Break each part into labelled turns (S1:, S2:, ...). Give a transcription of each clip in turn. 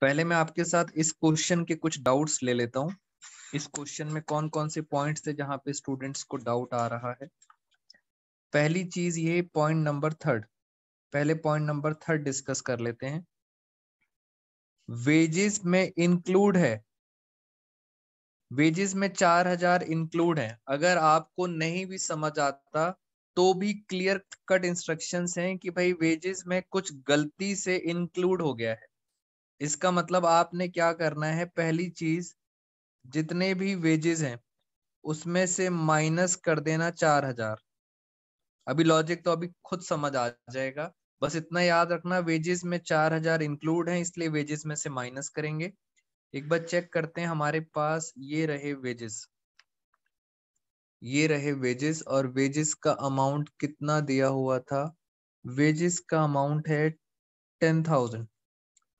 S1: पहले मैं आपके
S2: साथ इस क्वेश्चन के कुछ डाउट्स ले लेता हूँ इस क्वेश्चन में कौन कौन से पॉइंट्स है जहां पे स्टूडेंट्स को डाउट आ रहा है पहली चीज ये पॉइंट नंबर थर्ड पहले पॉइंट नंबर थर्ड डिस्कस कर लेते हैं वेजेस में इंक्लूड है वेजेस में चार हजार इंक्लूड है अगर आपको नहीं भी समझ आता तो भी क्लियर कट इंस्ट्रक्शंस हैं कि भाई वेजेस में कुछ गलती से इंक्लूड हो गया है इसका मतलब आपने क्या करना है पहली चीज जितने भी वेजेस हैं उसमें से माइनस कर देना चार हजार अभी लॉजिक तो अभी खुद समझ आ जाएगा बस इतना याद रखना वेजेस में चार हजार इंक्लूड है इसलिए वेजेस में से माइनस करेंगे एक बार चेक करते हैं हमारे पास ये रहे वेजेस ये रहे वेजेस और वेजेस का अमाउंट कितना दिया हुआ था वेजेस का अमाउंट है टेन थाउजेंड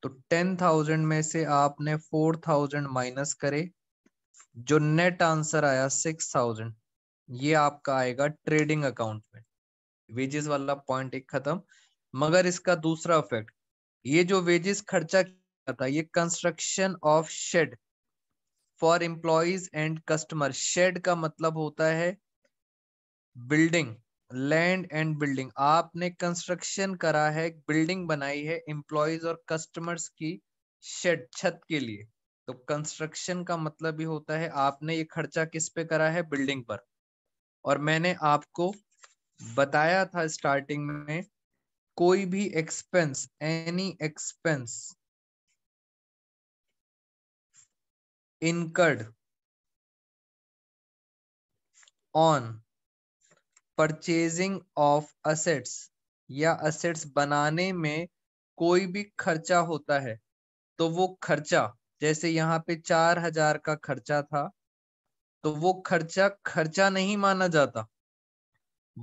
S2: तो टेन थाउजेंड में से आपने फोर थाउजेंड माइनस करे जो नेट आंसर आया सिक्स थाउजेंड ये आपका आएगा ट्रेडिंग अकाउंट में वेजेस वाला पॉइंट एक खत्म मगर इसका दूसरा इफेक्ट ये जो वेजेस खर्चा किया था ये construction of shed for employees and customer shed का मतलब होता है बिल्डिंग लैंड एंड बिल्डिंग आपने कंस्ट्रक्शन करा है बिल्डिंग बनाई है एम्प्लॉयज और कस्टमर्स की शेड छत के लिए तो कंस्ट्रक्शन का मतलब भी होता है आपने ये खर्चा किस पे करा है बिल्डिंग पर और मैंने आपको बताया था स्टार्टिंग में कोई भी expense any expense incurred on purchasing of assets या असेट्स बनाने में कोई भी खर्चा होता है तो वो खर्चा जैसे यहाँ पे चार हजार का खर्चा था तो वो खर्चा खर्चा नहीं माना जाता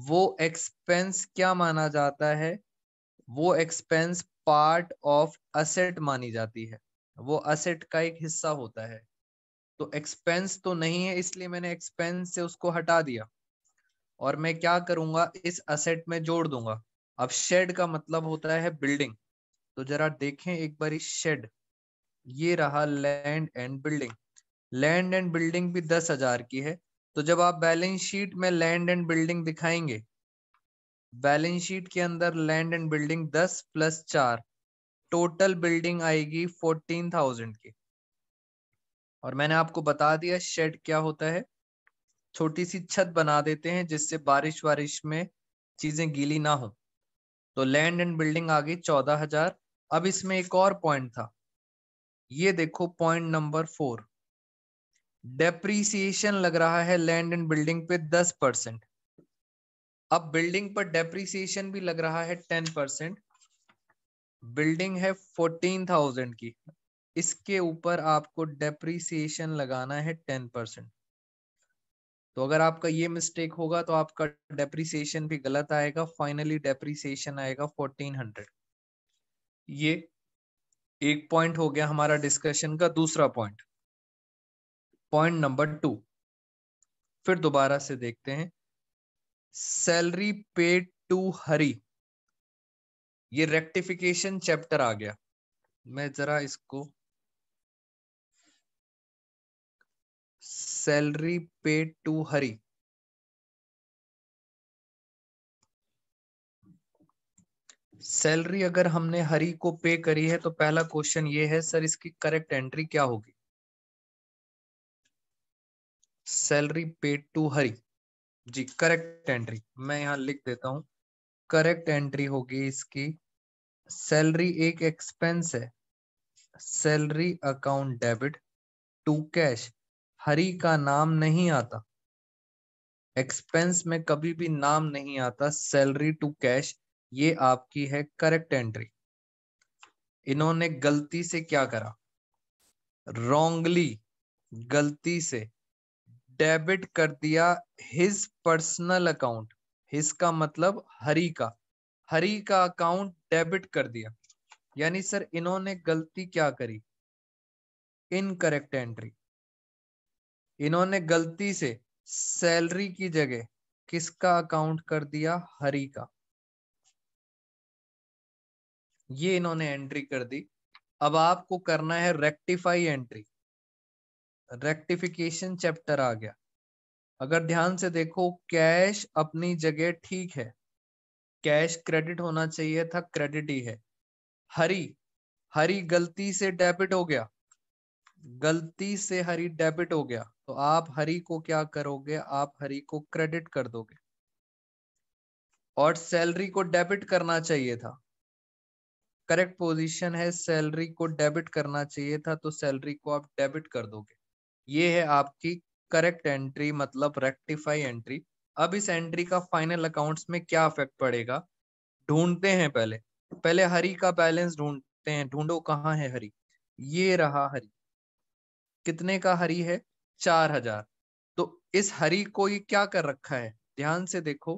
S2: वो एक्सपेंस क्या माना जाता है वो एक्सपेंस पार्ट ऑफ असेट मानी जाती है वो असेट का एक हिस्सा होता है तो एक्सपेंस तो नहीं है इसलिए मैंने एक्सपेंस से उसको हटा दिया और मैं क्या करूंगा इस असेट में जोड़ दूंगा अब शेड का मतलब होता है बिल्डिंग तो जरा देखें एक बार शेड ये रहा land and building land and building भी दस हजार की है तो जब आप बैलेंस शीट में लैंड एंड बिल्डिंग दिखाएंगे बैलेंस शीट के अंदर लैंड एंड बिल्डिंग दस प्लस चार टोटल बिल्डिंग आएगी फोर्टीन थाउजेंड की और मैंने आपको बता दिया शेड क्या होता है छोटी सी छत बना देते हैं जिससे बारिश वारिश में चीजें गीली ना हो तो लैंड एंड बिल्डिंग आ गई चौदह हजार अब इसमें एक और पॉइंट था ये देखो पॉइंट नंबर फोर डेप्रीसिएशन लग रहा है लैंड एंड बिल्डिंग पे दस परसेंट अब बिल्डिंग पर डेप्रीसिएशन भी लग रहा है टेन परसेंट बिल्डिंग है फोर्टीन थाउजेंड की इसके ऊपर आपको डेप्रीसिएशन लगाना है टेन परसेंट तो अगर आपका ये मिस्टेक होगा तो आपका डेप्रिसिएशन भी गलत आएगा फाइनली डेप्रीसिएशन आएगा फोर्टीन हंड्रेड ये एक पॉइंट हो गया हमारा डिस्कशन का दूसरा पॉइंट पॉइंट नंबर टू फिर दोबारा से देखते हैं सैलरी पेड टू हरी ये रेक्टिफिकेशन चैप्टर आ गया मैं जरा इसको salary paid to Hari salary अगर हमने हरी को पे करी है तो पहला क्वेश्चन ये है सर इसकी करेक्ट एंट्री क्या होगी salary paid to Hari ji correct entry मैं यहां लिख देता हूं करेक्ट एंट्री होगी इसकी सैलरी एक एक्सपेंस है salary account debit to cash Hari का नाम नहीं आता एक्सपेंस में कभी भी नाम नहीं आता सैलरी टू कैश ये आपकी है करेक्ट एंट्री इन्होंने गलती से क्या करा रॉन्गली गलती से डेबिट कर दिया हिज पर्सनल अकाउंट हिज का मतलब हरी का हरी का अकाउंट डेबिट कर दिया यानी सर इन्होंने गलती क्या करी इनकरेक्ट एंट्री इन्होंने गलती से सैलरी की जगह किसका अकाउंट कर दिया हरी का ये इन्होंने एंट्री कर दी अब आपको करना है रेक्टिफाई एंट्री रेक्टिफिकेशन चैप्टर आ गया अगर ध्यान से देखो कैश अपनी जगह ठीक है कैश क्रेडिट होना चाहिए था क्रेडिट ही है हरी हरी गलती से डेबिट हो गया गलती से हरी डेबिट हो गया तो आप हरी को क्या करोगे आप हरी को क्रेडिट कर दोगे और सैलरी को डेबिट करना चाहिए था करेक्ट पोजीशन है सैलरी को डेबिट करना चाहिए था तो सैलरी को आप डेबिट कर दोगे ये है आपकी करेक्ट एंट्री मतलब रेक्टिफाई एंट्री अब इस एंट्री का फाइनल अकाउंट्स में क्या इफेक्ट पड़ेगा ढूंढते हैं पहले पहले हरी का बैलेंस ढूंढते हैं ढूंढो कहाँ है हरी ये रहा हरी कितने का हरी है चार हजार तो इस हरी को ये क्या कर रखा है ध्यान से देखो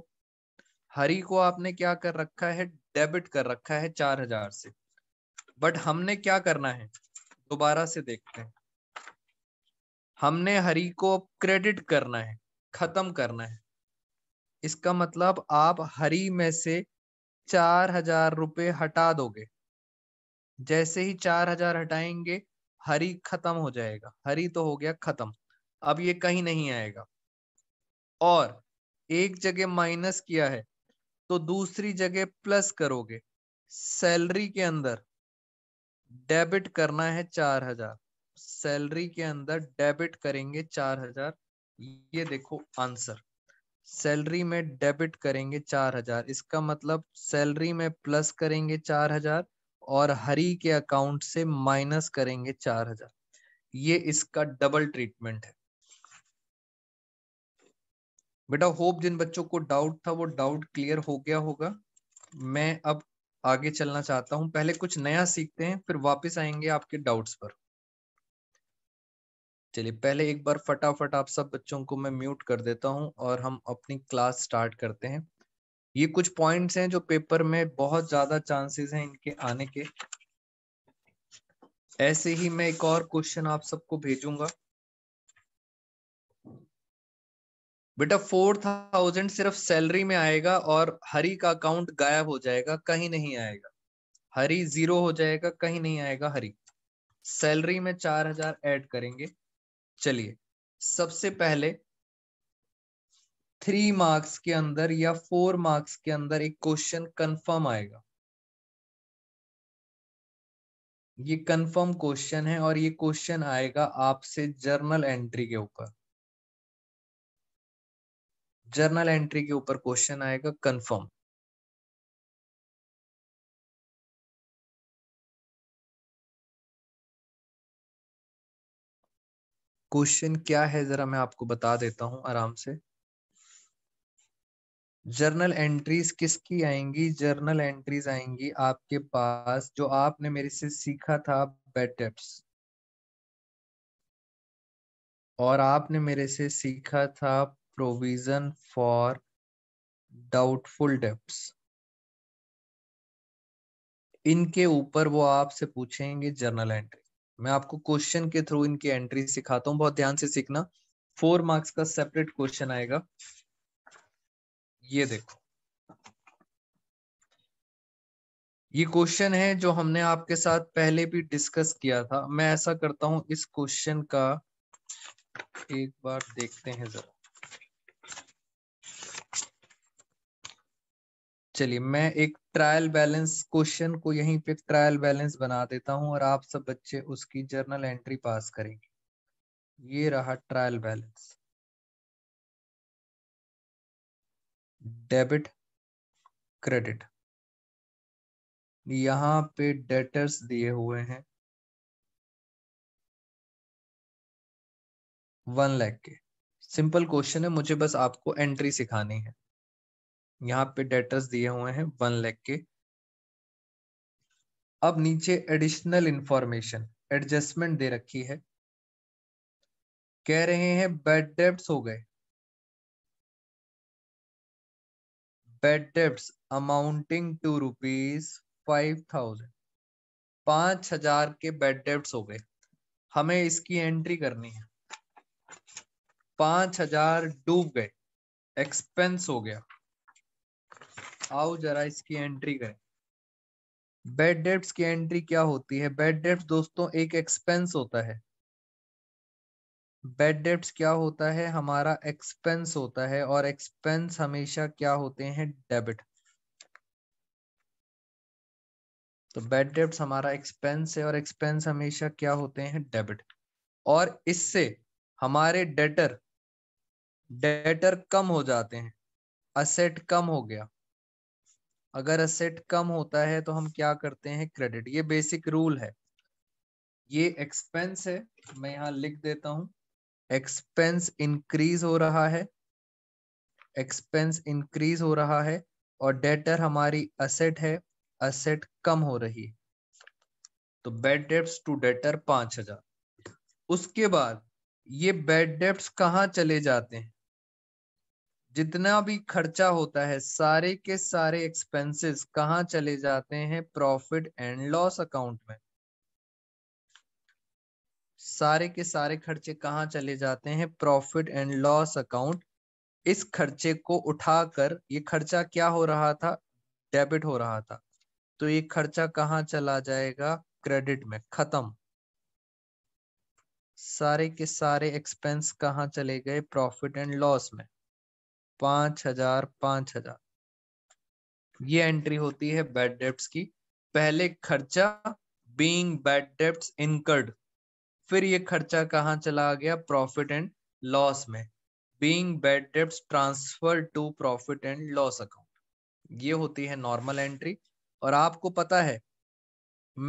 S2: हरी को आपने क्या कर रखा है डेबिट कर रखा है चार हजार से बट हमने क्या करना है दोबारा से देखते हैं हमने हरी को क्रेडिट करना है खत्म करना है इसका मतलब आप हरी में से चार हजार रुपये हटा दोगे जैसे ही चार हजार हटाएंगे हरी खत्म हो जाएगा हरी तो हो गया खत्म अब ये कहीं नहीं आएगा और एक जगह माइनस किया है तो दूसरी जगह प्लस करोगे सैलरी के अंदर डेबिट करना है चार हजार सैलरी के अंदर डेबिट करेंगे चार हजार ये देखो आंसर सैलरी में डेबिट करेंगे चार हजार इसका मतलब सैलरी में प्लस करेंगे चार हजार और हरी के अकाउंट से माइनस करेंगे चार हजार ये इसका डबल ट्रीटमेंट है बेटा होप जिन बच्चों को डाउट था वो डाउट क्लियर हो गया होगा मैं अब आगे चलना चाहता हूं पहले कुछ नया सीखते हैं फिर वापस आएंगे आपके डाउट्स पर चलिए पहले एक बार फटाफट आप सब बच्चों को मैं म्यूट कर देता हूं और हम अपनी क्लास स्टार्ट करते हैं ये कुछ पॉइंट्स हैं जो पेपर में बहुत ज्यादा चांसेस हैं इनके आने के ऐसे ही मैं एक और क्वेश्चन आप सबको भेजूंगा बेटा फोर थाउजेंड सिर्फ सैलरी में आएगा और हरी का अकाउंट गायब हो जाएगा कहीं नहीं आएगा हरी जीरो हो जाएगा कहीं नहीं आएगा हरी सैलरी में चार हजार एड करेंगे चलिए सबसे पहले थ्री मार्क्स के अंदर या फोर मार्क्स के अंदर एक क्वेश्चन कंफर्म आएगा ये कंफर्म क्वेश्चन है और ये
S1: क्वेश्चन आएगा आपसे जर्नल एंट्री के ऊपर जर्नल एंट्री के ऊपर क्वेश्चन आएगा कंफर्म
S2: क्वेश्चन क्या है जरा मैं आपको बता देता हूं आराम से जर्नल एंट्रीज किसकी आएंगी जर्नल एंट्रीज आएंगी आपके पास जो आपने मेरे से सीखा था बेड टेप्स और आपने मेरे से सीखा था प्रोविजन फॉर डाउटफुल डेप्स इनके ऊपर वो आपसे पूछेंगे जर्नल एंट्री मैं आपको क्वेश्चन के थ्रू इनकी एंट्री सिखाता हूँ बहुत ध्यान से सीखना फोर मार्क्स का सेपरेट क्वेश्चन आएगा ये देखो ये क्वेश्चन है जो हमने आपके साथ पहले भी डिस्कस किया था मैं ऐसा करता हूं इस क्वेश्चन का एक बार देखते हैं जरा चलिए मैं एक ट्रायल बैलेंस क्वेश्चन को यहीं पे ट्रायल बैलेंस बना देता हूं और आप सब बच्चे उसकी जर्नल एंट्री पास करेंगे ये रहा ट्रायल बैलेंस
S1: डेबिट क्रेडिट यहां पे डेटर्स दिए हुए हैं
S2: वन लैख के सिंपल क्वेश्चन है मुझे बस आपको एंट्री सिखानी है यहां पे डेटर्स दिए हुए हैं वन लैख के अब नीचे एडिशनल इंफॉर्मेशन एडजस्टमेंट दे रखी है कह रहे हैं बैड डेब्ट्स हो गए bad debts amounting to rupees five thousand पांच हजार के बेड डेप्स हो गए हमें इसकी एंट्री करनी है पांच हजार डूब गए एक्सपेंस हो गया आओ जरा इसकी एंट्री करें बेड डेप्स की एंट्री क्या होती है बेड डेप्स दोस्तों एक एक्सपेंस होता है बेड डेप्ट क्या होता है हमारा एक्सपेंस होता है और एक्सपेंस हमेशा क्या होते हैं डेबिट तो बेड डेप्ट हमारा एक्सपेंस है और एक्सपेंस हमेशा क्या होते हैं डेबिट और इससे हमारे डेटर डेटर कम हो जाते हैं असेट कम हो गया अगर असेट कम होता है तो हम क्या करते हैं क्रेडिट ये बेसिक रूल है ये एक्सपेंस है मैं यहाँ लिख देता हूं एक्सपेंस इंक्रीज हो रहा है एक्सपेंस इंक्रीज हो रहा है और डेटर हमारी असेट है असेट कम हो रही है तो बेड डेप्स टू डेटर पांच हजार उसके बाद ये बेड डेप्स कहाँ चले जाते हैं जितना भी खर्चा होता है सारे के सारे एक्सपेंसेस कहाँ चले जाते हैं प्रॉफिट एंड लॉस अकाउंट में सारे के सारे खर्चे कहाँ चले जाते हैं प्रॉफिट एंड लॉस अकाउंट इस खर्चे को उठाकर ये खर्चा क्या हो रहा था डेबिट हो रहा था तो ये खर्चा कहाँ चला जाएगा क्रेडिट में खत्म सारे के सारे एक्सपेंस कहाँ चले गए प्रॉफिट एंड लॉस में पांच हजार पांच हजार ये एंट्री होती है बैड डेप्ट की पहले खर्चा बीइंग बैड डेप्ट इनकर्ड फिर ये खर्चा कहाँ चला गया प्रॉफिट एंड लॉस में being bad debt transfer to profit and loss account ये होती है नॉर्मल एंट्री और आपको पता है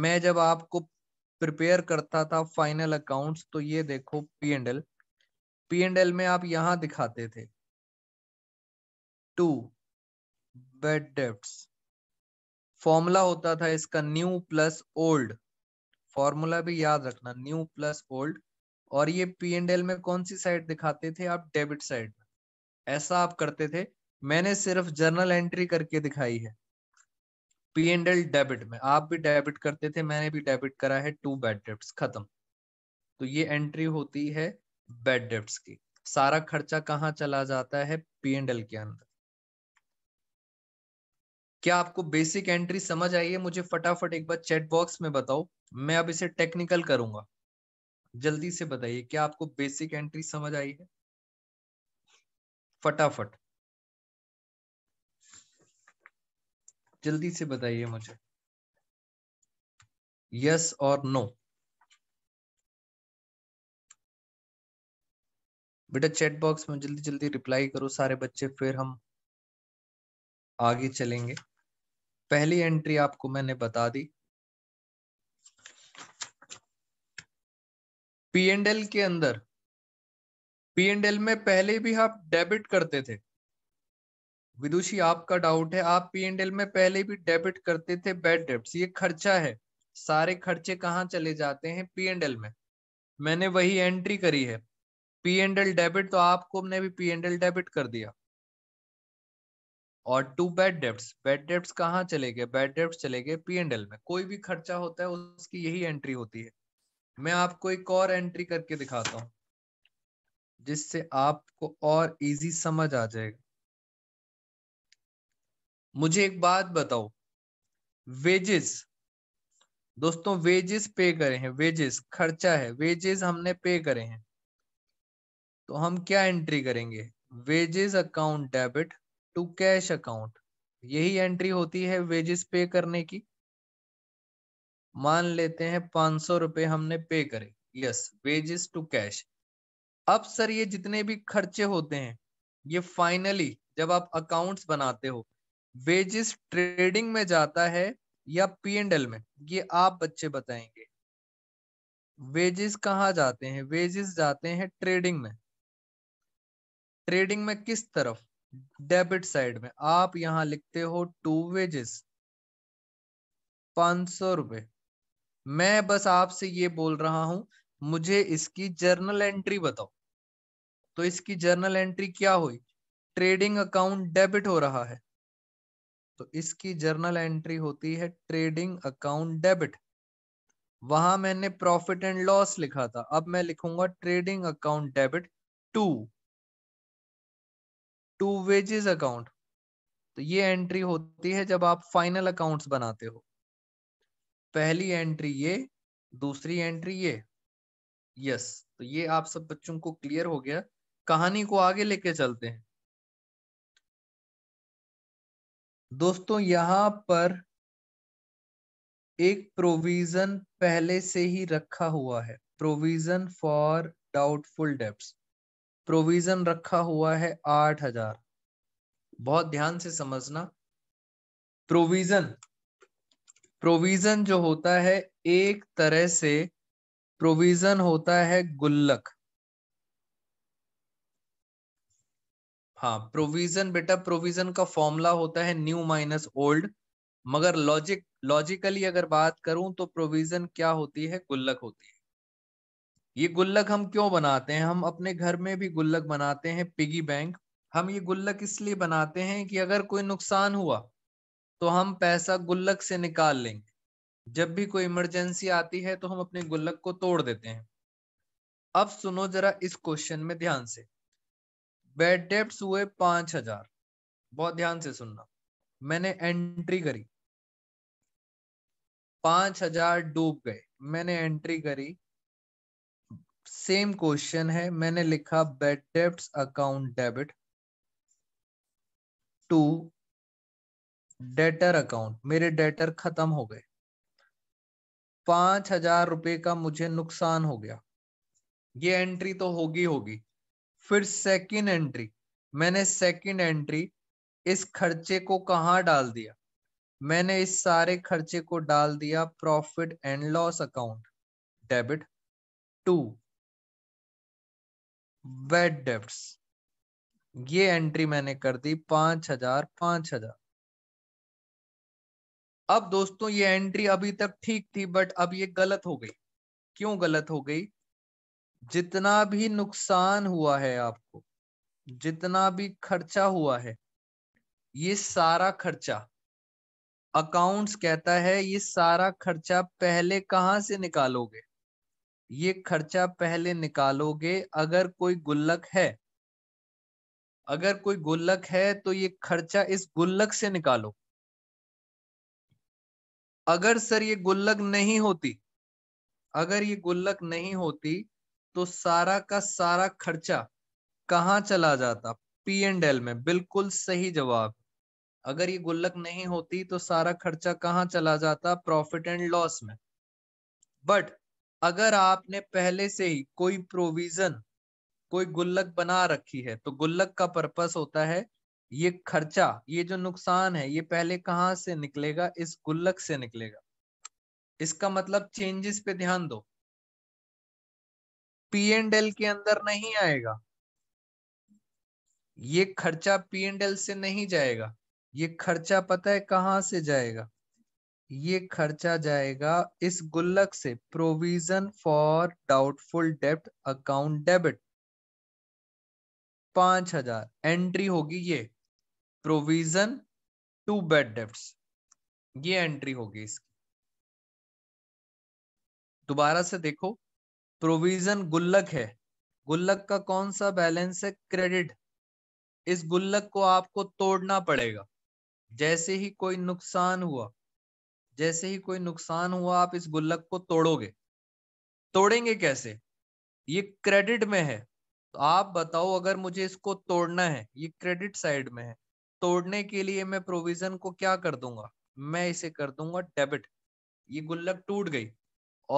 S2: मैं जब आपको प्रिपेयर करता था फाइनल अकाउंट्स तो ये देखो P and L P and L में आप यहां दिखाते थे टू बेड डेप्ट फॉर्मूला होता था इसका न्यू प्लस ओल्ड फॉर्मूला भी याद रखना न्यू प्लस ओल्ड और ये पी एंड एल में कौन सी साइड दिखाते थे आप डेबिट साइड ऐसा आप करते थे मैंने सिर्फ जर्नल एंट्री करके दिखाई है पी एंड एल डेबिट में आप भी डेबिट करते थे मैंने भी डेबिट करा है टू बैड डेब्ट्स खत्म तो ये एंट्री होती है बैड डेब्ट्स की सारा खर्चा कहाँ चला जाता है पी एंड एल के अंदर क्या आपको बेसिक एंट्री समझ आई है मुझे फटाफट एक बार चैट बॉक्स में बताओ मैं अब इसे टेक्निकल करूंगा जल्दी से बताइए क्या आपको बेसिक एंट्री समझ आई है फटाफट जल्दी से बताइए
S1: मुझे यस और नो
S2: बेटा चैट बॉक्स में जल्दी जल्दी रिप्लाई करो सारे बच्चे फिर हम आगे चलेंगे पहली एंट्री आपको मैंने बता दी पी एंड एल के अंदर पी एंड एल में पहले भी आप हाँ डेबिट करते थे विदुषी आपका डाउट है आप पी एंड एल में पहले भी डेबिट करते थे बैड डेब्ट ये खर्चा है सारे खर्चे कहाँ चले जाते हैं पी एंड एल में मैंने वही एंट्री करी है पी एंड एल डेबिट तो आपको हमने भी पी एंड एल डेबिट कर दिया और टू बैड डेब्ट्स बैड डेब्ट कहाँ चले गए बैड डेब्ट चले गए पी एंड एल में कोई भी खर्चा होता है उसकी यही एंट्री होती है मैं आपको एक और एंट्री करके दिखाता हूं जिससे आपको और इजी समझ आ जाएगा मुझे एक बात बताओ वेजेस दोस्तों वेजेस पे करे हैं वेजेस खर्चा है वेजेस हमने पे करे हैं तो हम क्या एंट्री करेंगे wages account debit to cash account यही एंट्री होती है वेजेस पे करने की मान लेते हैं पांच सौ रुपए हमने पे करे यस वेजेस टू कैश अब सर ये जितने भी खर्चे होते हैं ये फाइनली जब आप अकाउंट्स बनाते हो वेजेस ट्रेडिंग में जाता है या पी एंड एल में ये आप बच्चे बताएंगे वेजेस कहाँ जाते हैं वेजेस जाते हैं ट्रेडिंग में ट्रेडिंग में किस तरफ डेबिट साइड में आप यहां लिखते हो टू वेजेस पांच सौ रुपए मैं बस आपसे ये बोल रहा हूं मुझे इसकी जर्नल एंट्री बताओ तो इसकी जर्नल एंट्री क्या हुई ट्रेडिंग अकाउंट डेबिट हो रहा है तो इसकी जर्नल एंट्री होती है ट्रेडिंग अकाउंट डेबिट वहां मैंने प्रॉफिट एंड लॉस लिखा था अब मैं लिखूंगा trading account debit to to wages account तो ये एंट्री होती है जब आप फाइनल अकाउंट्स बनाते हो पहली एंट्री ये दूसरी एंट्री ये यस तो ये आप सब बच्चों को क्लियर हो गया कहानी को आगे लेके चलते हैं दोस्तों
S1: यहां पर
S2: एक प्रोविजन पहले से ही रखा हुआ है provision for doubtful debts provision रखा हुआ है आठ हजार बहुत ध्यान से समझना प्रोविजन प्रोविजन जो होता है एक तरह से प्रोविजन होता है गुल्लक हाँ प्रोविजन बेटा प्रोविजन का फॉर्मूला होता है न्यू माइनस ओल्ड मगर लॉजिक लॉजिकली अगर बात करूं तो प्रोविजन क्या होती है गुल्लक होती है ये गुल्लक हम क्यों बनाते हैं हम अपने घर में भी गुल्लक बनाते हैं पिगी बैंक हम ये गुल्लक इसलिए बनाते हैं कि अगर कोई नुकसान हुआ तो हम पैसा गुल्लक से निकाल लेंगे जब भी कोई इमरजेंसी आती है तो हम अपने गुल्लक को तोड़ देते हैं अब सुनो जरा इस क्वेश्चन में ध्यान से बैड डेप्ट हुए पांच हजार बहुत ध्यान से सुनना मैंने एंट्री करी पांच हजार डूब गए मैंने एंट्री करी सेम क्वेश्चन है मैंने लिखा बैड डेप्ट account debit to debtor account मेरे डेटर खत्म हो गए पांच हजार रुपए का मुझे नुकसान हो गया ये एंट्री तो होगी होगी फिर सेकंड एंट्री मैंने सेकंड एंट्री इस खर्चे को कहाँ डाल दिया मैंने इस सारे खर्चे को डाल दिया profit and loss account debit to bad डेब्ट ये एंट्री मैंने कर दी पांच हजार पांच हजार अब दोस्तों ये एंट्री अभी तक ठीक थी बट अब ये गलत हो गई क्यों गलत हो गई जितना भी नुकसान हुआ है आपको जितना भी खर्चा हुआ है ये सारा खर्चा अकाउंट्स कहता है ये सारा खर्चा पहले कहाँ से निकालोगे ये खर्चा पहले निकालोगे अगर कोई गुल्लक है अगर कोई गुल्लक है तो ये खर्चा इस गुल्लक से निकालो अगर सर ये गुल्लक नहीं होती अगर ये गुल्लक नहीं होती तो सारा का सारा खर्चा कहाँ चला जाता पी एंड एल में बिल्कुल सही जवाब अगर ये गुल्लक नहीं होती तो सारा खर्चा कहाँ चला जाता प्रॉफिट एंड लॉस में बट अगर आपने पहले से ही कोई प्रोविजन कोई गुल्लक बना रखी है तो गुल्लक का पर्पस होता है ये खर्चा ये जो नुकसान है ये पहले कहाँ से निकलेगा इस गुल्लक से निकलेगा इसका मतलब चेंजेस पे ध्यान दो पी एंड एल के अंदर नहीं आएगा ये खर्चा पी एंड एल से नहीं जाएगा ये खर्चा पता है कहां से जाएगा ये खर्चा जाएगा इस गुल्लक से प्रोविजन फॉर डाउटफुल डेप्ट अकाउंट डेबिट पांच हजार एंट्री होगी ये प्रोविजन टू बेड डेफ्ट ये एंट्री होगी इसकी दोबारा से देखो प्रोविजन गुल्लक है गुल्लक का कौन सा बैलेंस है क्रेडिट इस गुल्लक को आपको तोड़ना पड़ेगा जैसे ही कोई नुकसान हुआ जैसे ही कोई नुकसान हुआ आप इस गुल्लक को तोड़ोगे तोड़ेंगे कैसे ये क्रेडिट में है तो आप बताओ अगर मुझे इसको तोड़ना है ये क्रेडिट साइड में है तोड़ने के लिए मैं प्रोविजन को क्या कर दूंगा मैं इसे कर दूंगा डेबिट ये गुल्लक टूट गई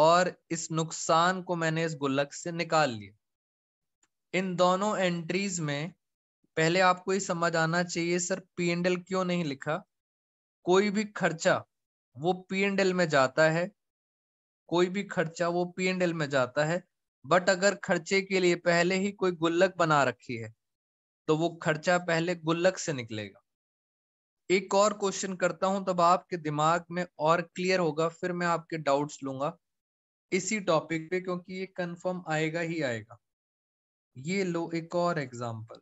S2: और इस नुकसान को मैंने इस गुल्लक से निकाल लिया इन दोनों एंट्रीज में पहले आपको ये समझ आना चाहिए सर पी एंड एल क्यों नहीं लिखा कोई भी खर्चा वो पी एंड एल में जाता है कोई भी खर्चा वो पी एंड एल में जाता है बट अगर खर्चे के लिए पहले ही कोई गुल्लक बना रखी है तो वो खर्चा पहले गुल्लक से निकलेगा एक और क्वेश्चन करता हूं तब आपके दिमाग में और क्लियर होगा फिर मैं आपके डाउट्स लूंगा इसी टॉपिक पे क्योंकि ये कंफर्म आएगा ही आएगा ये लो एक और एग्जांपल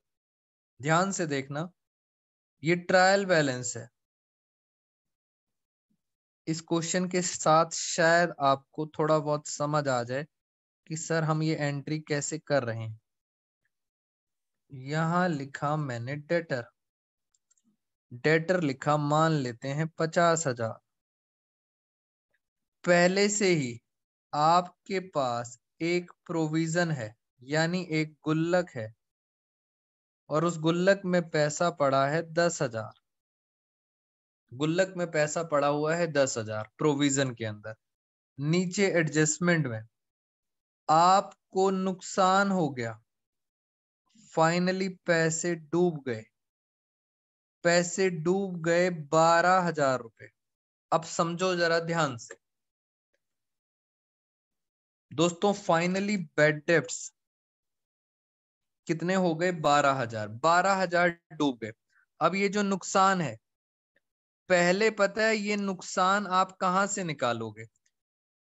S2: ध्यान से देखना ये ट्रायल बैलेंस है इस क्वेश्चन के साथ शायद आपको थोड़ा बहुत समझ आ जाए कि सर हम ये एंट्री कैसे कर रहे हैं यहां लिखा मैंने डेटर डेटर लिखा मान लेते हैं पचास हजार पहले से ही आपके पास एक प्रोविजन है यानी एक गुल्लक है और उस गुल्लक में पैसा पड़ा है दस हजार गुल्लक में पैसा पड़ा हुआ है दस हजार प्रोविजन के अंदर नीचे एडजस्टमेंट में आपको नुकसान हो गया फाइनली पैसे डूब गए पैसे डूब गए बारह हजार रुपए अब समझो जरा ध्यान से दोस्तों फाइनली बेड डेप्स कितने हो गए बारह हजार बारह हजार डूब गए अब ये जो नुकसान है पहले पता है ये नुकसान आप कहा से निकालोगे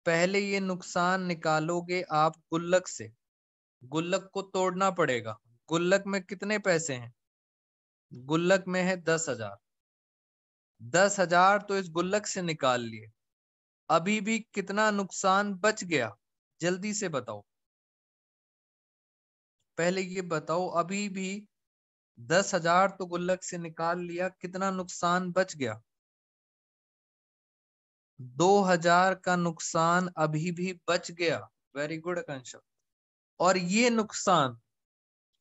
S2: पहले ये नुकसान निकालोगे आप गुल्लक से गुल्लक को तोड़ना पड़ेगा गुल्लक में कितने पैसे हैं गुल्लक में है दस हजार दस हजार तो इस गुल्लक से निकाल लिए अभी भी कितना नुकसान बच गया जल्दी से बताओ पहले ये बताओ अभी भी दस हजार तो गुल्लक से निकाल लिया कितना नुकसान बच गया दो हजार का नुकसान अभी भी बच गया वेरी गुड कंशप और ये नुकसान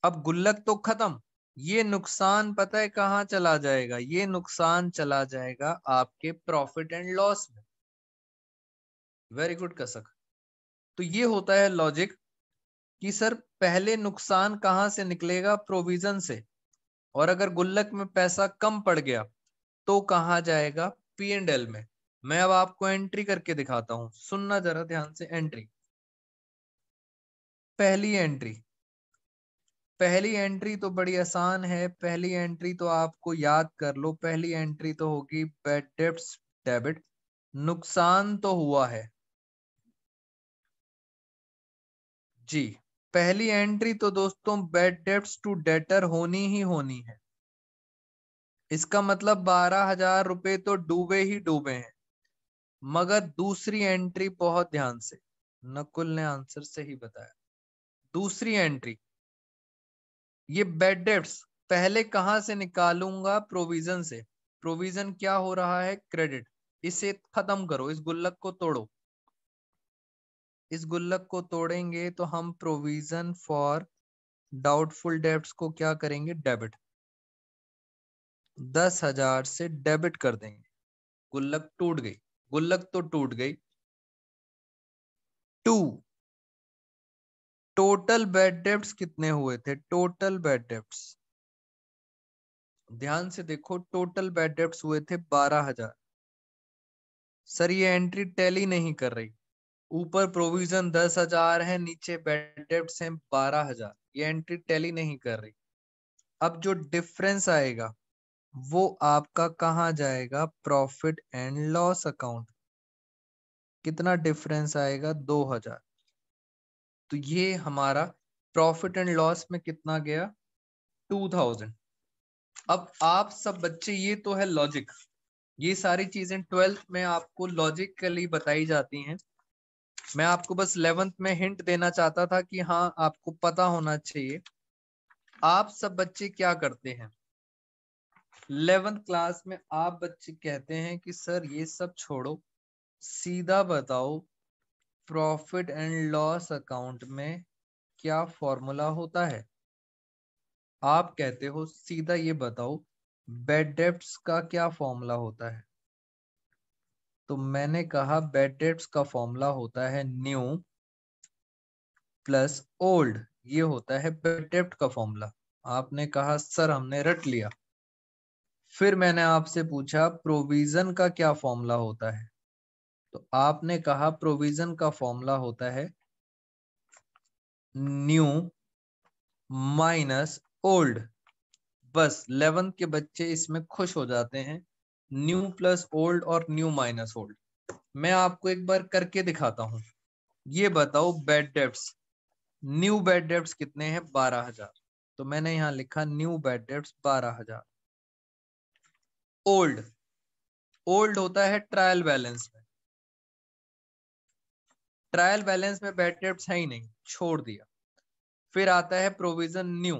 S2: अब गुल्लक तो खत्म ये नुकसान पता है कहाँ चला जाएगा ये नुकसान चला जाएगा आपके प्रॉफिट एंड लॉस में वेरी गुड कसक तो ये होता है लॉजिक कि सर पहले नुकसान कहाँ से निकलेगा प्रोविजन से और अगर गुल्लक में पैसा कम पड़ गया तो कहाँ जाएगा पी एंड एल में मैं अब आपको एंट्री करके दिखाता हूं सुनना जरा ध्यान से एंट्री पहली एंट्री पहली एंट्री तो बड़ी आसान है पहली एंट्री तो आपको याद कर लो पहली एंट्री तो होगी बैड डेप्ट्स डेबिट नुकसान तो हुआ है जी पहली एंट्री तो दोस्तों बैड डेप्स टू डेटर होनी ही होनी है इसका मतलब बारह हजार रुपए तो डूबे ही डूबे हैं मगर दूसरी एंट्री बहुत ध्यान से नकुल ने आंसर से ही बताया दूसरी एंट्री ये बेड डेट्स पहले कहां से निकालूंगा प्रोविजन से प्रोविजन क्या हो रहा है क्रेडिट इसे खत्म करो इस गुल्लक को तोड़ो इस गुल्लक को तोड़ेंगे तो हम प्रोविजन फॉर डाउटफुल डेब्ट्स को क्या करेंगे डेबिट दस हजार से डेबिट कर देंगे गुल्लक टूट गई
S1: गुल्लक तो टूट गई टू
S2: टोटल बैड डेप्ट कितने हुए थे टोटल बैड डेप्ट ध्यान से देखो टोटल बैड डेप्ट हुए थे बारह हजार सर ये एंट्री टैली नहीं कर रही ऊपर प्रोविजन दस हजार है नीचे बैड डेप्ट है बारह हजार ये एंट्री टैली नहीं कर रही अब जो डिफरेंस आएगा वो आपका कहा जाएगा प्रॉफिट एंड लॉस अकाउंट कितना डिफरेंस आएगा दो हजार तो ये हमारा प्रॉफिट एंड लॉस में कितना गया टू थाउजेंड अब आप सब बच्चे ये तो है लॉजिक ये सारी चीजें ट्वेल्थ में आपको लॉजिकली बताई जाती हैं मैं आपको बस इलेवेंथ में हिंट देना चाहता था कि हाँ आपको पता होना चाहिए आप सब बच्चे क्या करते हैं इलेवेंथ क्लास में आप बच्चे कहते हैं कि सर ये सब छोड़ो सीधा बताओ प्रॉफिट एंड लॉस अकाउंट में क्या फॉर्मूला होता है आप कहते हो सीधा ये बताओ बेड डेप्स का क्या फॉर्मूला होता है तो मैंने कहा बेड डेप्स का फॉर्मूला होता है न्यू प्लस ओल्ड ये होता है बेड डेप्ट का फॉर्मूला आपने कहा सर हमने रट लिया फिर मैंने आपसे पूछा प्रोविजन का क्या फॉर्मूला होता है तो आपने कहा प्रोविजन का फॉर्मूला होता है न्यू माइनस ओल्ड बस लेवंथ के बच्चे इसमें खुश हो जाते हैं न्यू प्लस ओल्ड और न्यू माइनस ओल्ड मैं आपको एक बार करके दिखाता हूं ये बताओ bad debts new bad debts कितने हैं बारह हजार तो मैंने यहां लिखा न्यू बेड डेप्स बारह हजार ओल्ड ओल्ड होता है ट्रायल बैलेंस में ट्रायल बैलेंस में बैड डेप्ट अच्छा है ही नहीं छोड़ दिया फिर आता है provision new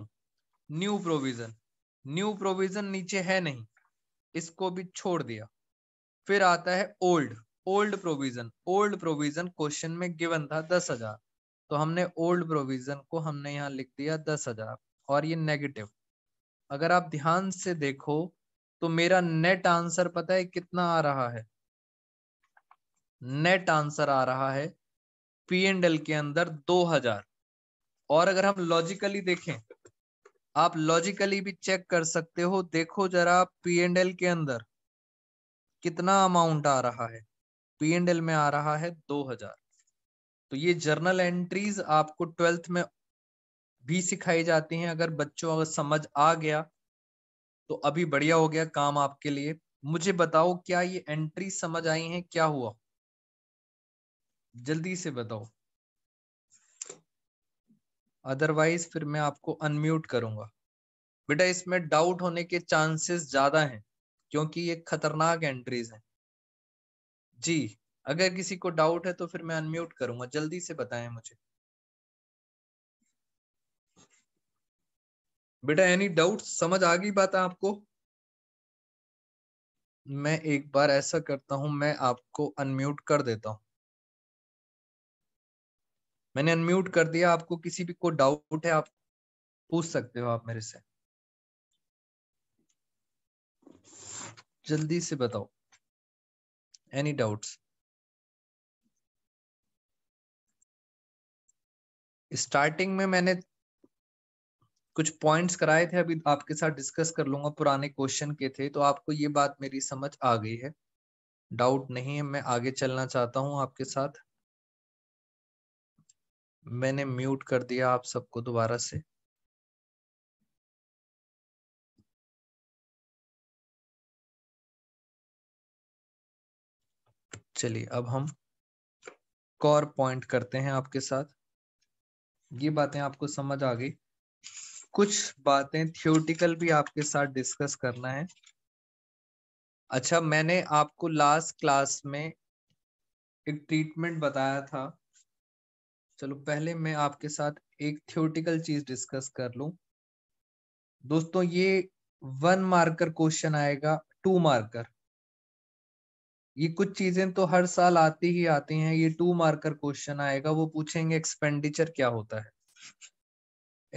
S2: new provision new provision नीचे है नहीं इसको भी छोड़ दिया फिर आता है old old provision old provision question में गिवन था दस हजार तो हमने ओल्ड प्रोविजन को हमने यहाँ लिख दिया दस हजार और ये नेगेटिव अगर आप ध्यान से देखो तो मेरा नेट आंसर पता है कितना आ रहा है नेट आंसर आ रहा है पी एंड एल के अंदर दो हजार और अगर हम लॉजिकली देखें आप लॉजिकली भी चेक कर सकते हो देखो जरा पी एंड एल के अंदर कितना अमाउंट आ रहा है पी एंड एल में आ रहा है दो हजार तो ये जर्नल एंट्रीज आपको ट्वेल्थ में भी सिखाई जाती हैं अगर बच्चों अगर समझ आ गया तो अभी बढ़िया हो गया काम आपके लिए मुझे बताओ क्या ये एंट्री समझ आई है क्या हुआ जल्दी से बताओ अदरवाइज फिर मैं आपको अनम्यूट करूंगा बेटा इसमें डाउट होने के चांसेस ज्यादा हैं क्योंकि ये खतरनाक एंट्रीज हैं जी अगर किसी को डाउट है तो फिर मैं अनम्यूट करूंगा जल्दी से बताएं मुझे बेटा एनी डाउट समझ आ गई बात
S1: आपको मैं एक बार ऐसा करता हूं मैं आपको अनम्यूट कर देता हूं मैंने अनम्यूट कर दिया आपको
S2: किसी भी को डाउट है आप पूछ सकते हो आप मेरे से जल्दी से बताओ एनी डाउट्स स्टार्टिंग में मैंने कुछ पॉइंट्स कराए थे अभी आपके साथ डिस्कस कर लूंगा पुराने क्वेश्चन के थे तो आपको ये बात मेरी समझ आ गई है डाउट नहीं है मैं आगे चलना चाहता हूं आपके साथ मैंने म्यूट
S1: कर दिया आप सबको दोबारा से
S2: चलिए अब हम कॉर पॉइंट करते हैं आपके साथ ये बातें आपको समझ आ गई कुछ बातें थियोटिकल भी आपके साथ डिस्कस करना है अच्छा मैंने आपको लास्ट क्लास में एक ट्रीटमेंट बताया था चलो पहले मैं आपके साथ एक थियोटिकल चीज डिस्कस कर लू दोस्तों ये वन मार्कर क्वेश्चन आएगा टू मार्कर ये कुछ चीजें तो हर साल आती ही आती हैं ये टू मार्कर क्वेश्चन आएगा वो पूछेंगे एक्सपेंडिचर क्या होता है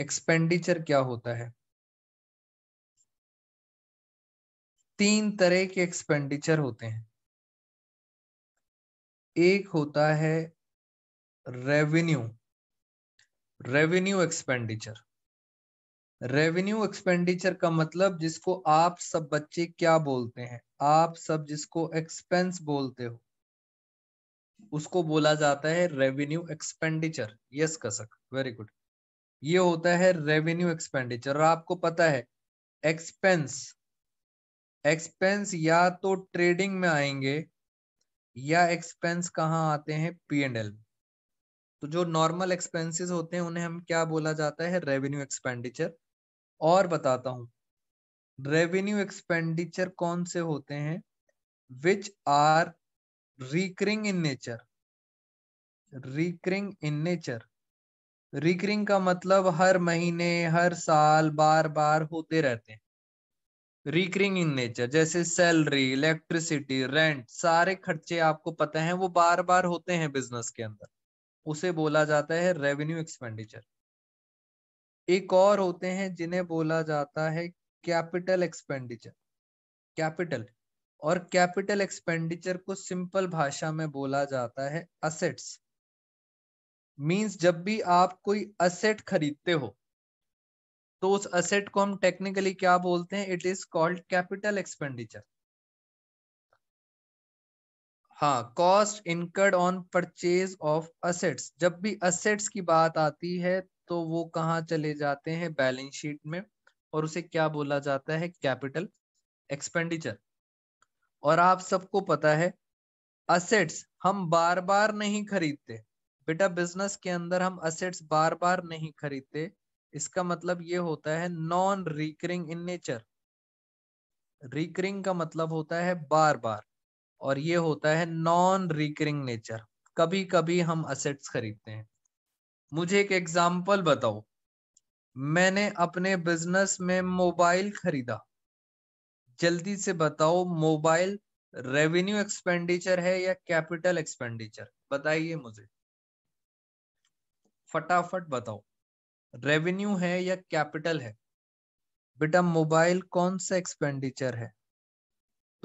S2: एक्सपेंडिचर क्या होता है
S1: तीन तरह के एक्सपेंडिचर होते हैं
S2: एक होता है revenue revenue expenditure revenue expenditure का मतलब जिसको आप सब बच्चे क्या बोलते हैं आप सब जिसको एक्सपेंस बोलते हो उसको बोला जाता है revenue expenditure yes Kasak very good ये होता है रेवेन्यू एक्सपेंडिचर आपको पता है एक्सपेंस एक्सपेंस या तो ट्रेडिंग में आएंगे या एक्सपेंस कहाँ आते हैं पी एंड एल में तो जो नॉर्मल एक्सपेंसेस होते हैं उन्हें हम क्या बोला जाता है रेवेन्यू एक्सपेंडिचर और बताता हूं रेवेन्यू एक्सपेंडिचर कौन से होते हैं which are recurring in nature recurring in nature recurring का मतलब हर महीने हर साल बार बार होते रहते हैं रिकरिंग इन नेचर जैसे सैलरी इलेक्ट्रिसिटी रेंट सारे खर्चे आपको पता है वो बार बार होते हैं बिजनेस के अंदर उसे बोला जाता है रेवेन्यू एक्सपेंडिचर एक और होते हैं जिन्हें बोला जाता है कैपिटल एक्सपेंडिचर कैपिटल और कैपिटल एक्सपेंडिचर को सिंपल भाषा में बोला जाता है असेट्स मींस जब भी आप कोई असेट खरीदते हो तो उस असेट को हम टेक्निकली क्या बोलते हैं it is called capital expenditure हाँ cost incurred on purchase of assets जब भी असेट्स की बात आती है तो वो कहाँ चले जाते हैं बैलेंस शीट में और उसे क्या बोला जाता है कैपिटल एक्सपेंडिचर और आप सबको पता है असेट्स हम बार बार नहीं खरीदते बेटा बिजनेस के अंदर हम असेट्स बार बार नहीं खरीदते इसका मतलब ये होता है non recurring in nature recurring का मतलब होता है बार बार और ये होता है नॉन रिकरिंग नेचर कभी कभी हम असेट्स खरीदते हैं मुझे एक एग्जाम्पल बताओ मैंने अपने बिजनेस में मोबाइल खरीदा जल्दी से बताओ मोबाइल रेवेन्यू एक्सपेंडिचर है या कैपिटल एक्सपेंडिचर बताइए मुझे फटाफट बताओ रेवेन्यू है या कैपिटल है बेटा मोबाइल कौन सा एक्सपेंडिचर है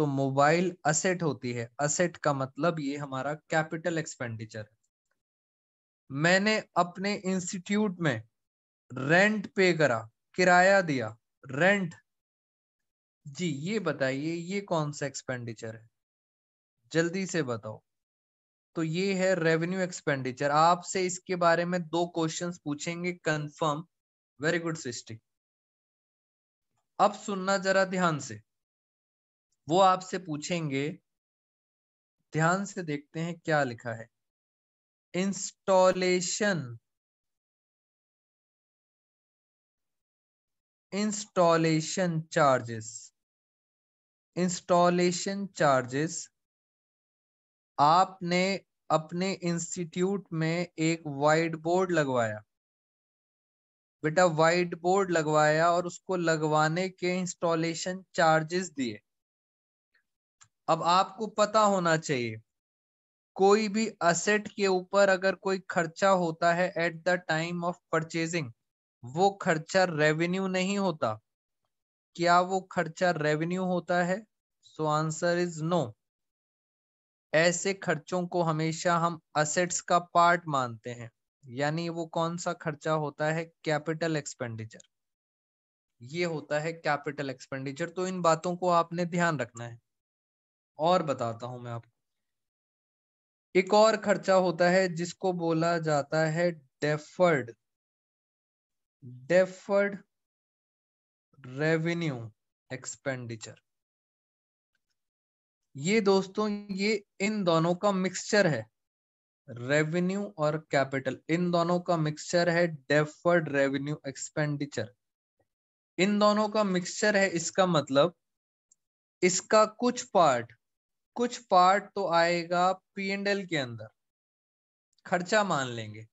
S2: तो मोबाइल असेट होती है असेट का मतलब ये हमारा कैपिटल एक्सपेंडिचर मैंने अपने इंस्टीट्यूट में रेंट पे करा किराया दिया रेंट जी ये बताइए ये कौन सा एक्सपेंडिचर है जल्दी से बताओ तो ये है रेवेन्यू एक्सपेंडिचर आपसे इसके बारे में दो क्वेश्चंस पूछेंगे कंफर्म वेरी गुड सिस्टिक अब सुनना जरा ध्यान से वो आपसे पूछेंगे ध्यान से
S1: देखते हैं क्या लिखा है installation installation charges
S2: installation charges आपने अपने इंस्टीट्यूट में एक वाइट बोर्ड लगवाया बेटा वाइट बोर्ड लगवाया और उसको लगवाने के इंस्टॉलेशन चार्जेस दिए अब आपको पता होना चाहिए कोई भी असेट के ऊपर अगर कोई खर्चा होता है at the time of purchasing वो खर्चा रेवेन्यू नहीं होता क्या वो खर्चा रेवेन्यू होता है सो आंसर इज नो ऐसे खर्चों को हमेशा हम असेट्स का पार्ट मानते हैं यानी वो कौन सा खर्चा होता है कैपिटल एक्सपेंडिचर ये होता है कैपिटल एक्सपेंडिचर तो इन बातों को आपने ध्यान रखना है और बताता हूं मैं आपको एक और खर्चा होता है जिसको बोला जाता है डेफर्ड डेफर्ड रेवेन्यू एक्सपेंडिचर ये दोस्तों ये इन दोनों का मिक्सचर है रेवेन्यू और कैपिटल इन दोनों का मिक्सचर है डेफर्ड रेवेन्यू एक्सपेंडिचर इन दोनों का मिक्सचर है इसका मतलब इसका कुछ पार्ट कुछ पार्ट तो आएगा पी एंड एल के अंदर खर्चा मान लेंगे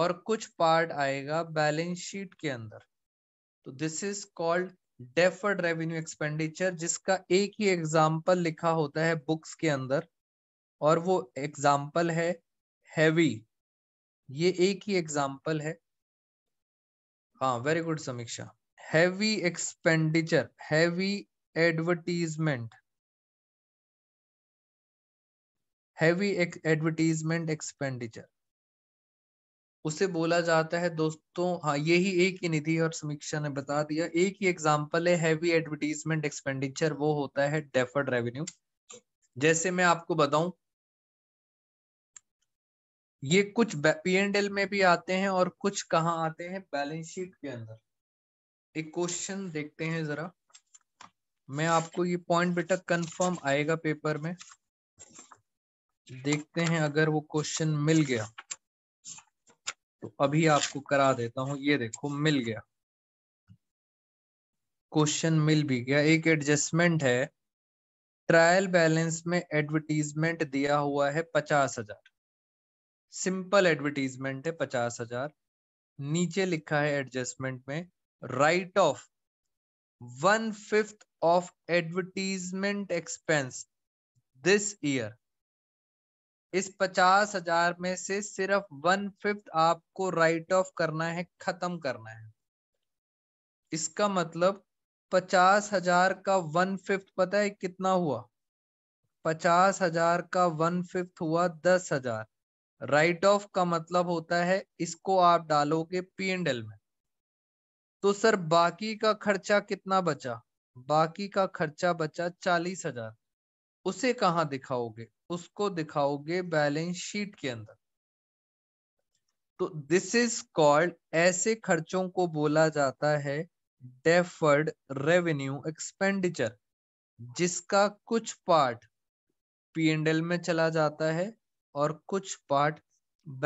S2: और कुछ पार्ट आएगा बैलेंस शीट के अंदर तो this is called deferred revenue expenditure जिसका एक ही एग्जाम्पल लिखा होता है बुक्स के अंदर और वो एग्जाम्पल है हैवी ये एक ही एग्जाम्पल है हाँ very good Samiksha heavy expenditure heavy advertisement heavy advertisement expenditure उसे बोला जाता है दोस्तों हाँ यही एक ही निधि और समीक्षा ने बता दिया एक ही एग्जांपल है हैवी एडवर्टीजमेंट एक्सपेंडिचर वो होता है डेफर्ड रेवेन्यू जैसे मैं आपको बताऊं ये कुछ पी एंड एल में भी आते हैं और कुछ कहाँ आते हैं बैलेंस शीट के अंदर एक क्वेश्चन देखते हैं जरा मैं आपको ये पॉइंट बेटा कंफर्म आएगा पेपर में देखते हैं अगर वो क्वेश्चन मिल गया तो अभी आपको करा देता हूं ये देखो मिल गया क्वेश्चन मिल भी गया एक एडजस्टमेंट है ट्रायल बैलेंस में एडवर्टीजमेंट दिया हुआ है पचास हजार सिंपल एडवर्टीजमेंट है पचास हजार नीचे लिखा है एडजस्टमेंट में write off one fifth of advertisement expense this year इस पचास हजार में से सिर्फ वन फिफ्थ आपको राइट ऑफ करना है खत्म करना है इसका मतलब पचास हजार का वन फिफ्थ पता है कितना हुआ पचास हजार का वन फिफ्थ हुआ दस हजार राइट ऑफ का मतलब होता है इसको आप डालोगे पी एंड एल में तो सर बाकी का खर्चा कितना बचा बाकी का खर्चा बचा चालीस हजार उसे कहाँ दिखाओगे उसको दिखाओगे बैलेंस शीट के अंदर तो दिस इज कॉल्ड ऐसे खर्चों को बोला जाता है डेफर्ड रेवेन्यू एक्सपेंडिचर जिसका कुछ पार्ट पी एंड एल में चला जाता है और कुछ पार्ट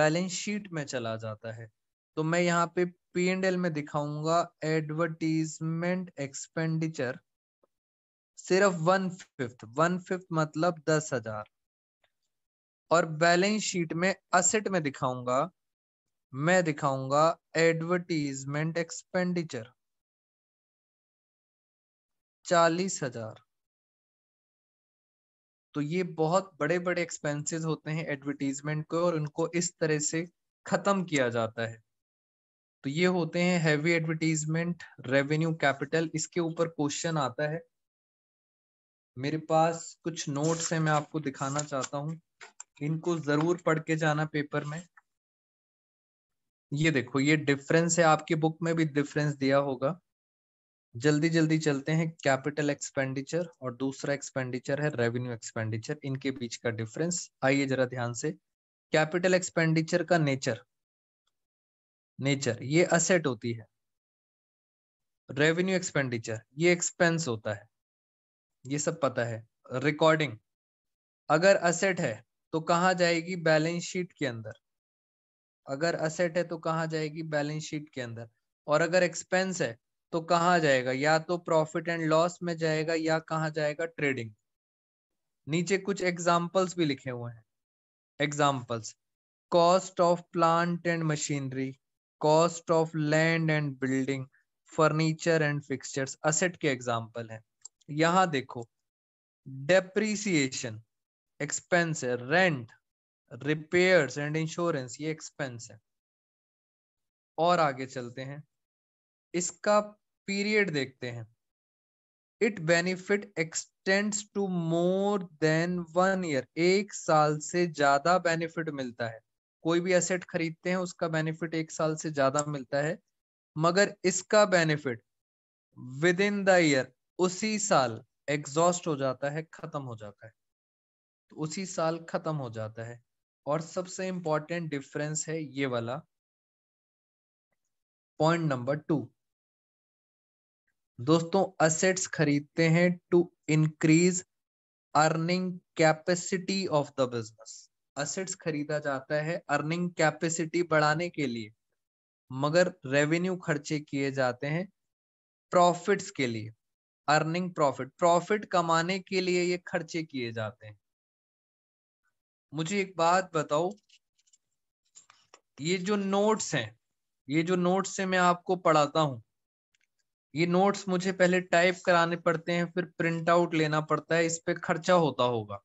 S2: बैलेंस शीट में चला जाता है तो मैं यहाँ पे पी एंड एल में दिखाऊंगा एडवर्टीजमेंट एक्सपेंडिचर सिर्फ वन फिफ्थ वन फिफ्थ मतलब दस हजार और बैलेंस शीट में असेट में दिखाऊंगा मैं दिखाऊंगा एडवर्टीजमेंट एक्सपेंडिचर चालीस हजार तो ये बहुत बड़े बड़े एक्सपेंसेस होते हैं एडवर्टीजमेंट को और उनको इस तरह से खत्म किया जाता है तो ये होते हैं हैवी एडवर्टीजमेंट रेवेन्यू कैपिटल इसके ऊपर क्वेश्चन आता है मेरे पास कुछ नोट्स हैं मैं आपको दिखाना चाहता हूं इनको जरूर पढ़ के जाना पेपर में ये देखो ये डिफरेंस है आपकी बुक में भी डिफरेंस दिया होगा जल्दी जल्दी चलते हैं कैपिटल एक्सपेंडिचर और दूसरा एक्सपेंडिचर है रेवेन्यू एक्सपेंडिचर इनके बीच का डिफरेंस आइए जरा ध्यान से कैपिटल एक्सपेंडिचर का नेचर नेचर ये असेट होती है रेवेन्यू एक्सपेंडिचर ये एक्सपेंस होता है ये सब पता है रिकॉर्डिंग अगर असेट है तो कहा जाएगी बैलेंस शीट के अंदर अगर असेट है तो कहा जाएगी बैलेंस शीट के अंदर और अगर एक्सपेंस है तो कहा जाएगा या तो प्रॉफिट एंड लॉस में जाएगा या कहा जाएगा ट्रेडिंग नीचे कुछ एग्जाम्पल्स भी लिखे हुए हैं examples cost of plant and machinery cost of land and building furniture and fixtures asset के एग्जाम्पल हैं यहां देखो डेप्रीसिएशन एक्सपेंस है रेंट रिपेयर्स एंड इंश्योरेंस ये एक्सपेंस है और आगे चलते हैं इसका पीरियड देखते हैं it benefit extends to more than one year एक साल से ज्यादा बेनिफिट मिलता है कोई भी एसेट खरीदते हैं उसका बेनिफिट एक साल से ज्यादा मिलता है मगर इसका benefit within the year उसी साल एग्जॉस्ट हो जाता है खत्म हो जाता है तो उसी साल खत्म हो जाता है और सबसे इंपॉर्टेंट डिफरेंस है ये वाला पॉइंट नंबर टू दोस्तों असेट्स खरीदते हैं to increase earning capacity of the business assets खरीदा जाता है अर्निंग कैपेसिटी बढ़ाने के लिए मगर रेवेन्यू खर्चे किए जाते हैं प्रॉफिट्स के लिए अर्निंग प्रॉफिट प्रॉफिट कमाने के लिए ये खर्चे किए जाते हैं मुझे एक बात बताओ ये जो नोट्स हैं ये जो नोट्स से मैं आपको पढ़ाता हूँ ये नोट्स मुझे पहले टाइप कराने पड़ते हैं फिर प्रिंट आउट लेना पड़ता है इस पे खर्चा होता होगा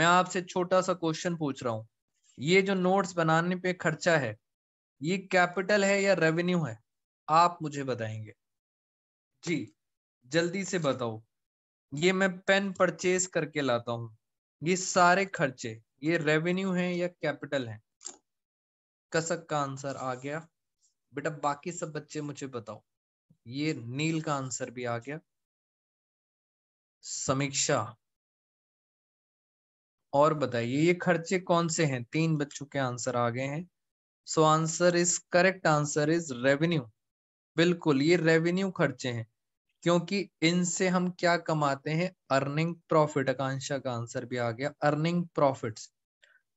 S2: मैं आपसे छोटा सा क्वेश्चन पूछ रहा हूँ ये जो नोट्स बनाने पे खर्चा है ये कैपिटल है या रेवेन्यू है आप मुझे बताएंगे जी जल्दी से बताओ ये मैं पेन परचेज करके लाता हूँ ये सारे खर्चे ये रेवेन्यू है या कैपिटल है कसक का आंसर आ गया बेटा बाकी सब बच्चे मुझे बताओ ये नील का आंसर भी आ गया समीक्षा और बताइए ये खर्चे कौन से हैं तीन बच्चों के आंसर आ गए हैं so answer is correct answer is revenue बिल्कुल ये रेवेन्यू खर्चे हैं क्योंकि इनसे हम क्या कमाते हैं अर्निंग प्रॉफिट आकांक्षा का आंसर भी आ गया अर्निंग प्रॉफिट्स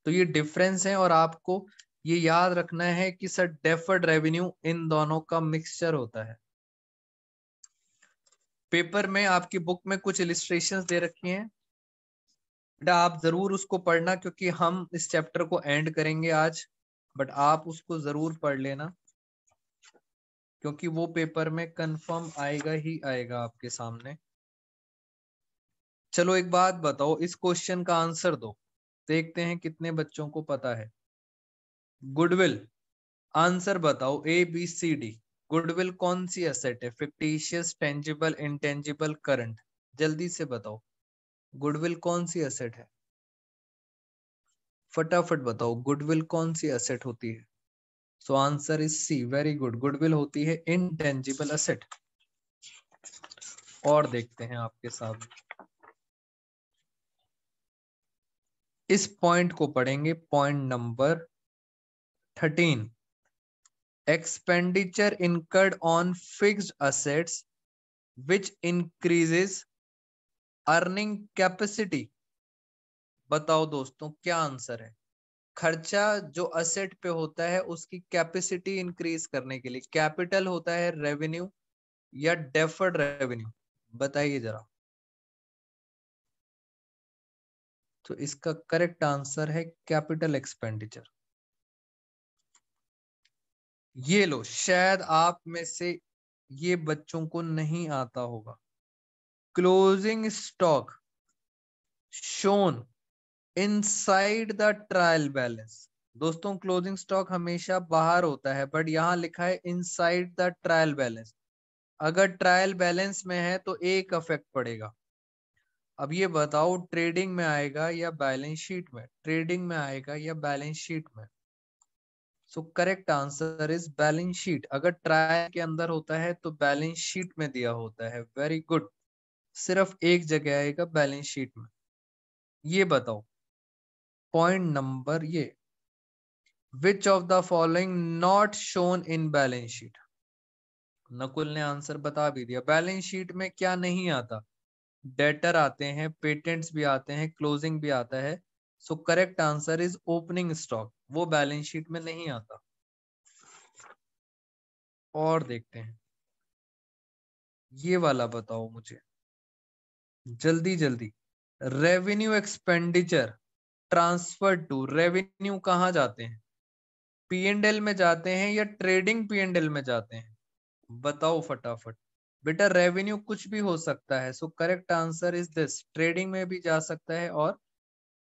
S2: तो ये डिफरेंस है और आपको ये याद रखना है कि सर डेफर्ड रेवेन्यू इन दोनों का मिक्सचर होता है पेपर में आपकी बुक में कुछ इलिस्ट्रेशन दे रखी हैं बेटा आप जरूर उसको पढ़ना क्योंकि हम इस चैप्टर को एंड करेंगे आज बट आप उसको जरूर पढ़ लेना क्योंकि वो पेपर में कंफर्म आएगा ही आएगा आपके सामने चलो एक बात बताओ इस क्वेश्चन का आंसर दो देखते हैं कितने बच्चों को पता है गुडविल आंसर बताओ A B C D goodwill कौन सी असेट है फिक्टिशियस टेंजिबल इंटेंजिबल करंट जल्दी से बताओ गुडविल कौन सी असेट है फटाफट बताओ गुडविल कौन सी असेट होती है so answer is C very good goodwill होती है इनटेंजिबल असेट और देखते हैं आपके साथ इस पॉइंट को पढ़ेंगे point number thirteen expenditure incurred on fixed assets which increases earning capacity बताओ दोस्तों क्या आंसर है खर्चा जो असेट पे होता है उसकी कैपेसिटी इंक्रीज करने के लिए कैपिटल होता है रेवेन्यू या डेफर्ड रेवेन्यू बताइए जरा तो इसका करेक्ट आंसर है कैपिटल एक्सपेंडिचर ये लो शायद आप में से ये बच्चों को नहीं आता होगा closing stock shown inside the trial balance दोस्तों क्लोजिंग स्टॉक हमेशा बाहर होता है बट यहाँ लिखा है इनसाइड द ट्रायल बैलेंस अगर ट्रायल बैलेंस में है तो एक अफेक्ट पड़ेगा अब ये बताओ ट्रेडिंग में आएगा या बैलेंस शीट में ट्रेडिंग में आएगा या बैलेंस शीट में so correct answer is balance sheet अगर ट्रायल के अंदर होता है तो बैलेंस शीट में दिया होता है वेरी गुड सिर्फ एक जगह आएगा बैलेंस शीट में ये बताओ पॉइंट नंबर ये which of the following not shown in balance sheet Nakul ने आंसर बता भी दिया बैलेंस शीट में क्या नहीं आता डेटर आते हैं पेटेंट्स भी आते हैं क्लोजिंग भी आता है so correct answer is opening stock वो बैलेंस शीट में नहीं आता और देखते हैं ये वाला बताओ मुझे जल्दी जल्दी revenue expenditure transfer to revenue कहाँ जाते हैं पी एंड एल में जाते हैं या ट्रेडिंग पी एंड एल में जाते हैं बताओ फटाफट बेटा रेवेन्यू कुछ भी हो सकता है so correct answer is this trading में भी जा सकता है और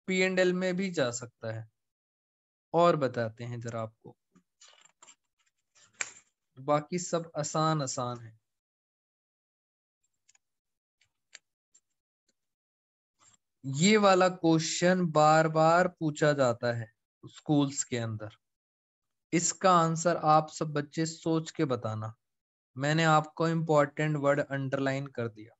S2: पी एंड एल में भी जा सकता है और बताते हैं जरा आपको बाकी सब आसान आसान है ये वाला क्वेश्चन बार बार पूछा जाता है स्कूल्स के अंदर इसका आंसर आप सब बच्चे सोच के बताना मैंने आपको इम्पोर्टेंट वर्ड अंडरलाइन कर दिया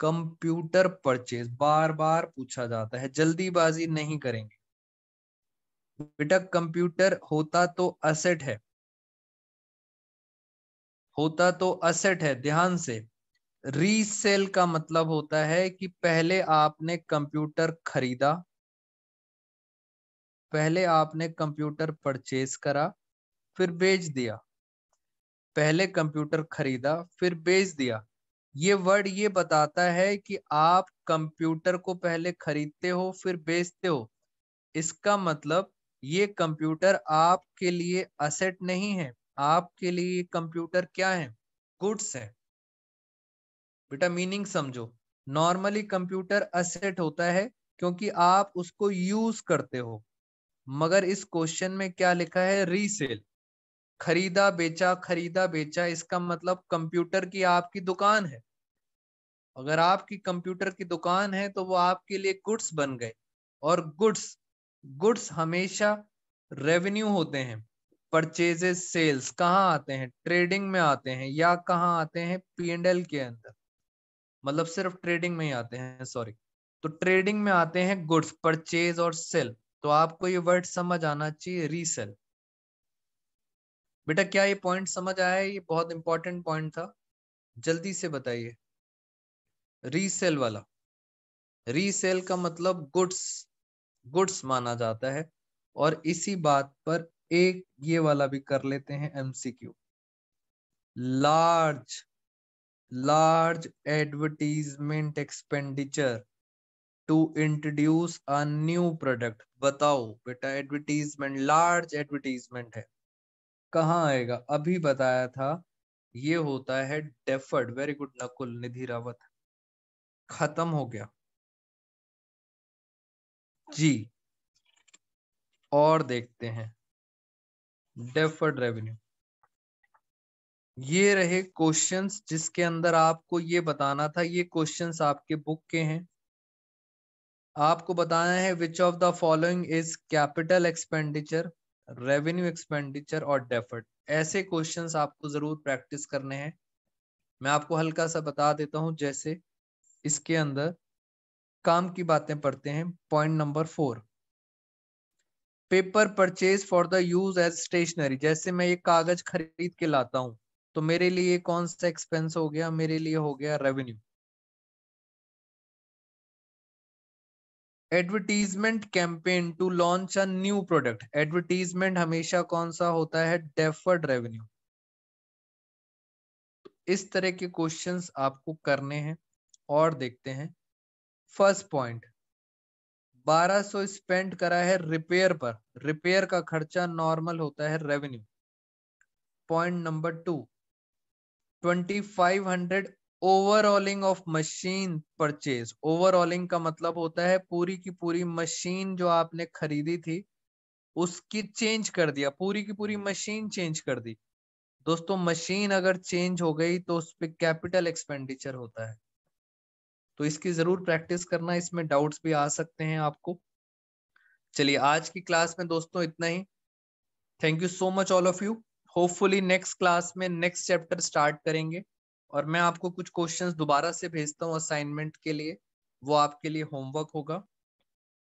S2: कंप्यूटर परचेज बार बार पूछा जाता है जल्दीबाजी नहीं करेंगे बेटा कंप्यूटर होता तो असेट है होता तो असेट है ध्यान से रीसेल का मतलब होता है कि पहले आपने कंप्यूटर खरीदा पहले आपने कंप्यूटर परचेज करा फिर बेच दिया पहले कंप्यूटर खरीदा फिर बेच दिया ये वर्ड ये बताता है कि आप कंप्यूटर को पहले खरीदते हो फिर बेचते हो इसका मतलब ये कंप्यूटर आपके लिए असेट नहीं है आपके लिए कंप्यूटर क्या है गुड्स है बेटा मीनिंग समझो नॉर्मली कंप्यूटर असेट होता है क्योंकि आप उसको यूज करते हो मगर इस क्वेश्चन में क्या लिखा है रीसेल खरीदा बेचा खरीदा बेचा इसका मतलब कंप्यूटर की आपकी दुकान है अगर आपकी कंप्यूटर की दुकान है तो वो आपके लिए गुड्स बन गए और गुड्स गुड्स हमेशा रेवेन्यू होते हैं परचेजेस सेल्स कहाँ आते हैं ट्रेडिंग में आते हैं या कहाँ आते हैं पी एंड एल के अंदर मतलब सिर्फ ट्रेडिंग में ही आते हैं सॉरी तो ट्रेडिंग में आते हैं गुड्स परचेज और सेल तो आपको ये वर्ड समझ आना चाहिए रीसेल बेटा क्या ये पॉइंट समझ आया ये बहुत इंपॉर्टेंट पॉइंट था जल्दी से बताइए रीसेल वाला रीसेल का मतलब गुड्स गुड्स माना जाता है और इसी बात पर एक ये वाला भी कर लेते हैं MCQ large large advertisement expenditure to introduce a new product बताओ बेटा advertisement large advertisement है कहाँ आएगा अभी बताया था ये होता है deferred very good Nakul Nidhi Rawat खत्म हो गया जी और देखते हैं डेफर्ड रेवेन्यू ये रहे क्वेश्चंस जिसके अंदर आपको ये बताना था ये क्वेश्चंस आपके बुक के हैं आपको बताना है which of the following is capital expenditure revenue expenditure और डेफर्ट ऐसे क्वेश्चंस आपको जरूर प्रैक्टिस करने हैं मैं आपको हल्का सा बता देता हूं जैसे इसके अंदर काम की बातें पढ़ते हैं point number four paper purchase for the use as stationery जैसे मैं ये कागज खरीद के लाता हूँ तो मेरे लिए कौन सा एक्सपेंस हो गया मेरे लिए हो गया revenue advertisement campaign to launch a new product advertisement हमेशा कौन सा होता है डेफर्ड रेवेन्यू इस तरह के क्वेश्चंस आपको करने हैं और देखते हैं फर्स्ट पॉइंट 1200 स्पेंड करा है रिपेयर पर रिपेयर का खर्चा नॉर्मल होता है revenue point number two 2500 overhauling of machine purchase overhauling का मतलब होता है पूरी की पूरी मशीन जो आपने खरीदी थी उसकी चेंज कर दिया पूरी की पूरी मशीन चेंज कर दी दोस्तों मशीन अगर चेंज हो गई तो उस पर कैपिटल एक्सपेंडिचर होता है तो इसकी जरूर प्रैक्टिस करना इसमें डाउट्स भी आ सकते हैं आपको चलिए आज की क्लास में दोस्तों इतना ही thank you so much all of you hopefully next class में नेक्स्ट चैप्टर स्टार्ट करेंगे और मैं आपको कुछ क्वेश्चंस दोबारा से भेजता हूँ असाइनमेंट के लिए वो आपके लिए होमवर्क होगा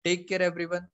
S2: टेक केयर एवरीवन